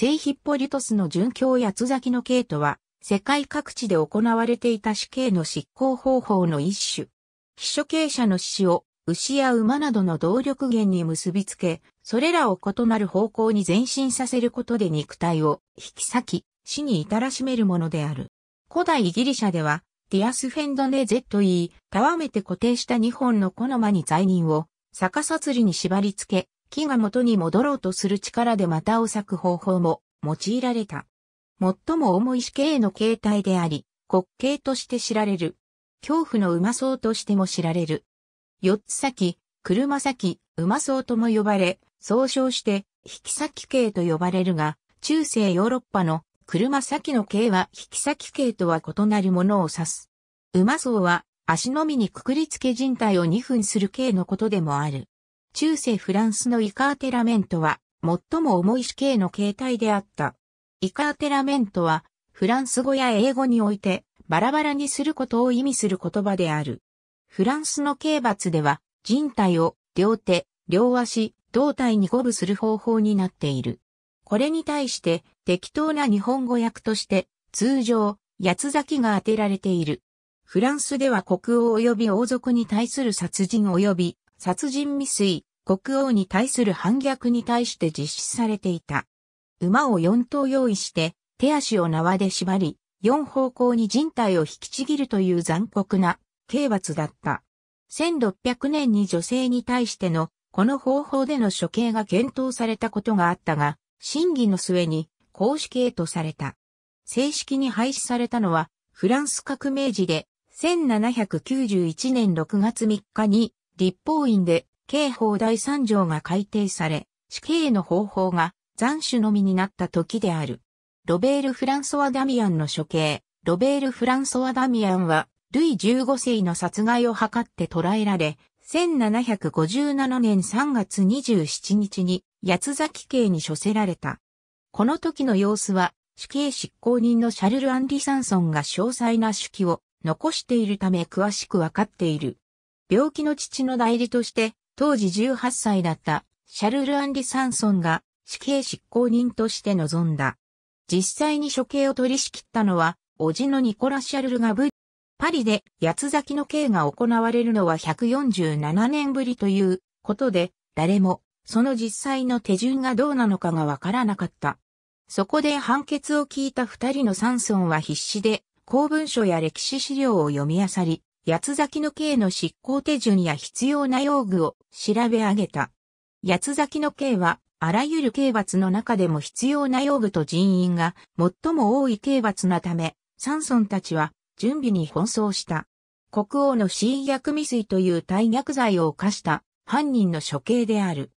聖ヒッポリトスの殉教八つ咲きの刑とは、世界各地で行われていた死刑の執行方法の一種。秘書刑者の死を牛や馬などの動力源に結びつけ、それらを異なる方向に前進させることで肉体を引き裂き、死に至らしめるものである。古代ギリシャでは、ディアスフェンドネゼと言い、たわめて固定した2本のコの間に罪人を逆さ吊りに縛り付け、木が元に戻ろうとする力で股を裂く方法も用いられた。最も重い死刑の形態であり、滑稽として知られる。恐怖の馬僧としても知られる。四つ先、車先、馬僧とも呼ばれ、総称して、引き先刑と呼ばれるが、中世ヨーロッパの車先の刑は引き先刑とは異なるものを指す。馬僧は足のみにくくりつけ人体を二分する刑のことでもある。中世フランスのイカーテラメントは、最も重い死刑の形態であった。イカーテラメントは、フランス語や英語において、バラバラにすることを意味する言葉である。フランスの刑罰では、人体を両手、両足、胴体に五分する方法になっている。これに対して、適当な日本語訳として、通常、八つ咲きが当てられている。フランスでは国王及び王族に対する殺人及び殺人未遂、国王に対する反逆に対して実施されていた。馬を4頭用意して、手足を縄で縛り、4方向に人体を引きちぎるという残酷な刑罰だった。1600年に女性に対してのこの方法での処刑が検討されたことがあったが、審議の末に公式へとされた。正式に廃止されたのはフランス革命時で1791年6月3日に立法院で刑法第3条が改定され、死刑の方法が残首のみになった時である。ロベール・フランソワ・ダミアンの処刑、ロベール・フランソワ・ダミアンは、ルイ15世の殺害を図って捕らえられ、1757年3月27日に八崎刑に処せられた。この時の様子は、死刑執行人のシャルル・アンリ・サンソンが詳細な手記を残しているため詳しくわかっている。病気の父の代理として、当時18歳だったシャルル・アンリ・サンソンが死刑執行人として臨んだ。実際に処刑を取り仕切ったのは、叔父のニコラ・シャルルがブパリで八つ咲きの刑が行われるのは147年ぶりということで、誰もその実際の手順がどうなのかがわからなかった。そこで判決を聞いた二人のサンソンは必死で公文書や歴史資料を読み漁り、八つ咲きの刑の執行手順や必要な用具を調べ上げた。八つ咲きの刑は、あらゆる刑罰の中でも必要な用具と人員が最も多い刑罰なため、サンソンたちは準備に奔走した。国王の侵略未遂という大逆罪を犯した犯人の処刑である。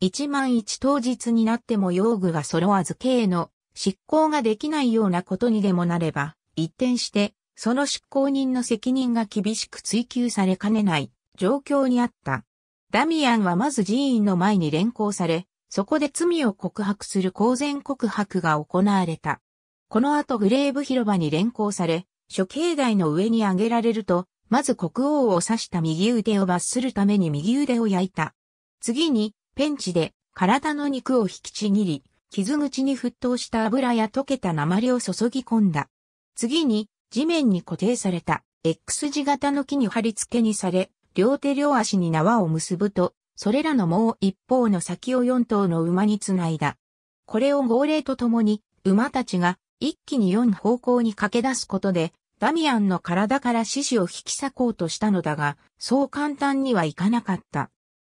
一万一当日になっても用具が揃わず刑の執行ができないようなことにでもなれば、一転してその執行人の責任が厳しく追及されかねない状況にあった。ダミアンはまず寺院の前に連行され、そこで罪を告白する公然告白が行われた。この後グレーブ広場に連行され、処刑台の上に上げられると、まず国王を刺した右腕を罰するために右腕を焼いた。次に、ペンチで体の肉を引きちぎり、傷口に沸騰した油や溶けた鉛を注ぎ込んだ。次に、地面に固定された X 字型の木に貼り付けにされ、両手両足に縄を結ぶと、それらのもう一方の先を四頭の馬につないだ。これを号令とともに、馬たちが一気に四方向に駆け出すことで、ダミアンの体から獅子を引き裂こうとしたのだが、そう簡単にはいかなかった。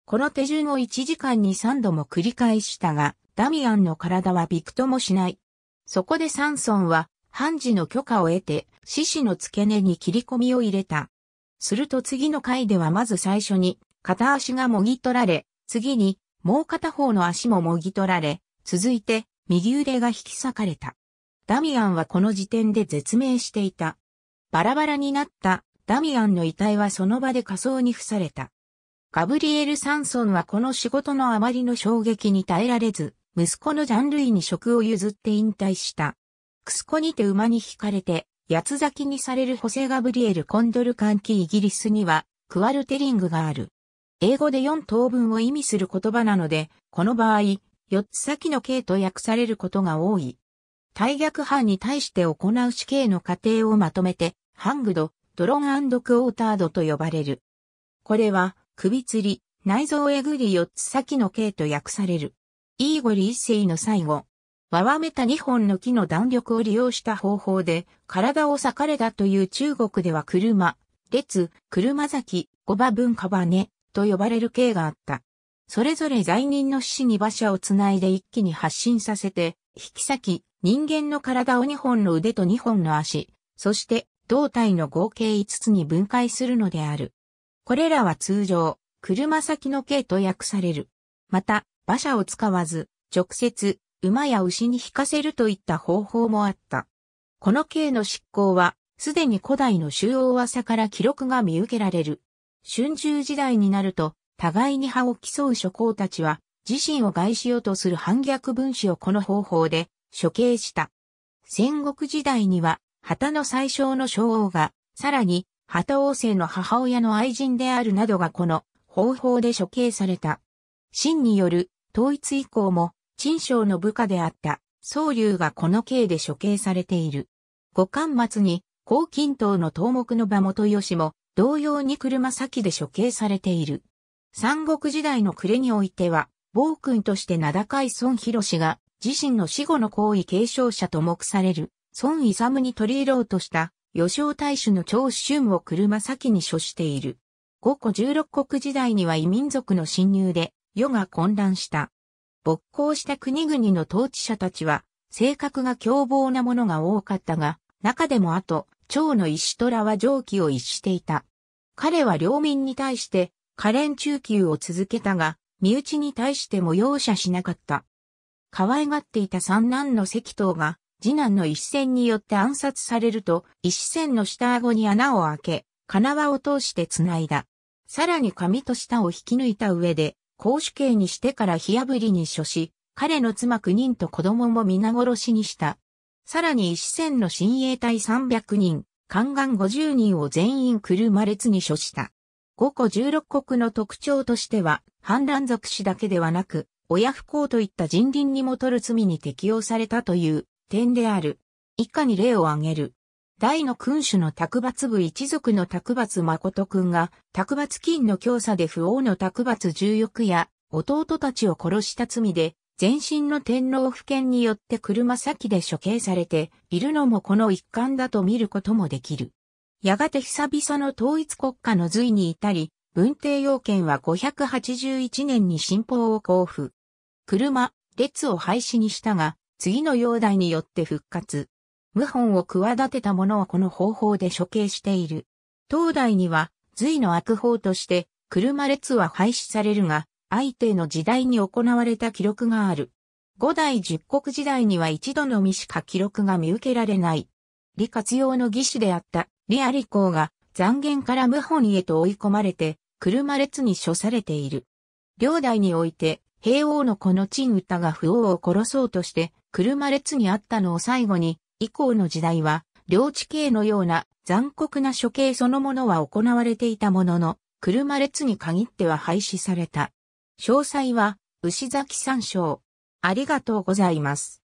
この手順を1時間に3度も繰り返したが、ダミアンの体はびくともしない。そこでサンソンは、判事の許可を得て、獅子の付け根に切り込みを入れた。すると次の回ではまず最初に片足がもぎ取られ、次にもう片方の足ももぎ取られ、続いて右腕が引き裂かれた。ダミアンはこの時点で絶命していた。バラバラになったダミアンの遺体はその場で火葬に付された。ガブリエル・サンソンはこの仕事のあまりの衝撃に耐えられず、息子のジャンルイに職を譲って引退した。クスコにて馬に惹かれて、八つ咲きにされるホセ・ガブリエル・コンドルカンキイギリスには、クワルテリングがある。英語で4等分を意味する言葉なので、この場合、四つ先の形と訳されることが多い。対逆犯に対して行う死刑の過程をまとめて、ハングド、ドロンクオータードと呼ばれる。これは、首吊り、内臓えぐり四つ先の刑と訳される。イーゴリ一世の最後、わわめた2本の木の弾力を利用した方法で、体を裂かれたという中国では車、列、車き、五馬分かばね、と呼ばれる刑があった。それぞれ罪人の死に馬車をつないで一気に発進させて、引き裂き、人間の体を2本の腕と2本の足、そして胴体の合計5つに分解するのである。これらは通常、車先の刑と訳される。また、馬車を使わず、直接、馬や牛に引かせるといった方法もあった。この刑の執行は、すでに古代の周王技から記録が見受けられる。春秋時代になると、互いに歯を競う諸侯たちは、自身を害しようとする反逆分子をこの方法で処刑した。戦国時代には、旗の最小の小王が、さらに、旗王政の母親の愛人であるなどがこの方法で処刑された。真による統一以降も、陳章の部下であった宗隆がこの刑で処刑されている。五巻末に、高金刀の東目の場元義も、同様に車先で処刑されている。三国時代の暮れにおいては、暴君として名高い孫博が、自身の死後の行為継承者と目される、孫勇に取り入ろうとした、余生大使の長春を車先に処している。五個十六国時代には異民族の侵入で、世が混乱した。勃興した国々の統治者たちは、性格が凶暴なものが多かったが、中でもあと、蝶の石虎は上記を逸していた。彼は領民に対して、可憐中級を続けたが、身内に対しても容赦しなかった。可愛がっていた三男の石頭が、次男の一戦によって暗殺されると、一戦の下顎に穴を開け、金輪を通して繋いだ。さらに髪と舌を引き抜いた上で、公主刑にしてから火破りに処し、彼の妻9人と子供も皆殺しにした。さらに石千の親衛隊300人、宦官50人を全員車列に処した。5個16国の特徴としては、反乱属死だけではなく、親不幸といった人倫にも取る罪に適用されたという点である。以下に例を挙げる。大の君主の卓抜部一族の卓抜誠君が、卓抜金の強さで不王の卓抜重欲や、弟たちを殺した罪で、前身の天皇府県によって車先で処刑されているのもこの一環だと見ることもできる。やがて久々の統一国家の隋に至り、文帝要件は581年に新法を交付。車、列を廃止にしたが、次の容体によって復活。謀反を企てた者をこの方法で処刑している。東大には、隋の悪法として、車列は廃止されるが、相手の時代に行われた記録がある。五代十国時代には一度のみしか記録が見受けられない。李活用の義士であった李有功が残言から謀反へと追い込まれて、車列に処されている。両代において、平王のこの陳歌が不王を殺そうとして、車列にあったのを最後に、以降の時代は、領地刑のような残酷な処刑そのものは行われていたものの、車列に限っては廃止された。詳細は、牛崎参照。ありがとうございます。